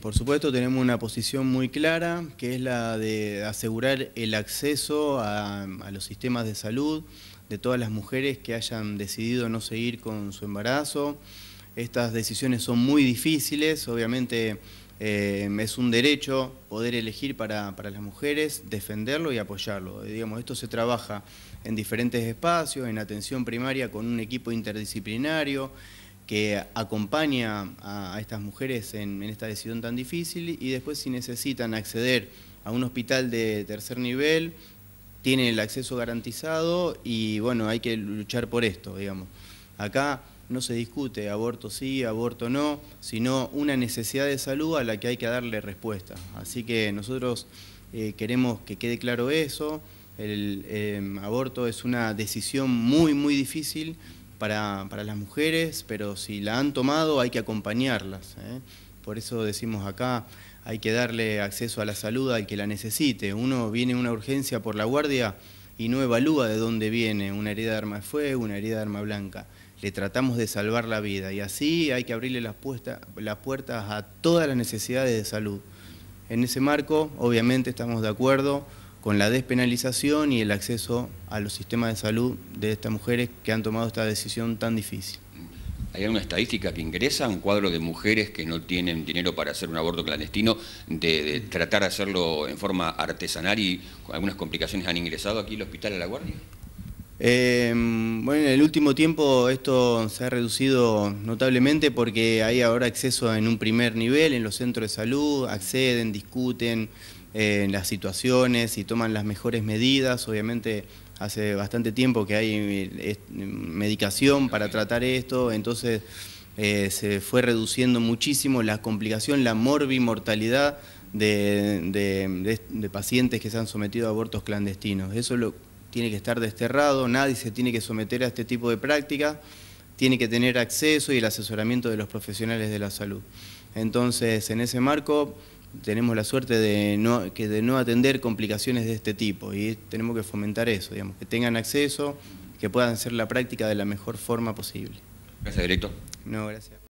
Por supuesto tenemos una posición muy clara, que es la de asegurar el acceso a, los sistemas de salud de todas las mujeres que hayan decidido no seguir con su embarazo. Estas decisiones son muy difíciles, obviamente eh, es un derecho poder elegir para, para las mujeres, defenderlo y apoyarlo. Digamos, esto se trabaja en diferentes espacios, en atención primaria con un equipo interdisciplinario, que acompaña a, estas mujeres en, esta decisión tan difícil y después si necesitan acceder a un hospital de tercer nivel, tienen el acceso garantizado y bueno, hay que luchar por esto, digamos. Acá no se discute aborto sí, aborto no, sino una necesidad de salud a la que hay que darle respuesta. Así que nosotros eh, queremos que quede claro eso, el em, aborto es una decisión muy, muy difícil para, las mujeres, pero si la han tomado hay que acompañarlas. ¿eh? Por eso decimos acá, hay que darle acceso a la salud al que la necesite. Uno viene una urgencia por la guardia y no evalúa de dónde viene una herida de arma de fuego, una herida de arma blanca. Le tratamos de salvar la vida y así hay que abrirle las, las puertas a todas las necesidades de salud. En ese marco, obviamente, estamos de acuerdo con la despenalización y el acceso a los sistemas de salud de estas mujeres que han tomado esta decisión tan difícil. ¿Hay alguna estadística que ingresa un cuadro de mujeres que no tienen dinero para hacer un aborto clandestino, de, tratar de hacerlo en forma artesanal y con algunas complicaciones han ingresado aquí al hospital a la guardia? Eh, bueno, en el último tiempo esto se ha reducido notablemente porque hay ahora acceso en un primer nivel, en los centros de salud, acceden, discuten, en las situaciones y toman las mejores medidas. Obviamente hace bastante tiempo que hay eh, medicación para tratar esto, entonces eh, se fue reduciendo muchísimo la complicación, la morbimortalidad de, de, pacientes que se han sometido a abortos clandestinos. Eso lo, tiene que estar desterrado, nadie se tiene que someter a este tipo de práctica, tiene que tener acceso y el asesoramiento de los profesionales de la salud. Entonces, en ese marco, tenemos la suerte de no, que de no atender complicaciones de este tipo y tenemos que fomentar eso, digamos, que tengan acceso, que puedan hacer la práctica de la mejor forma posible. Gracias, director. No, gracias.